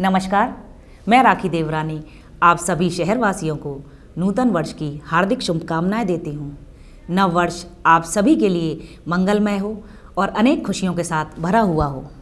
नमस्कार मैं राखी देवरानी आप सभी शहरवासियों को नूतन वर्ष की हार्दिक शुभकामनाएं देती हूँ नव वर्ष आप सभी के लिए मंगलमय हो और अनेक खुशियों के साथ भरा हुआ हो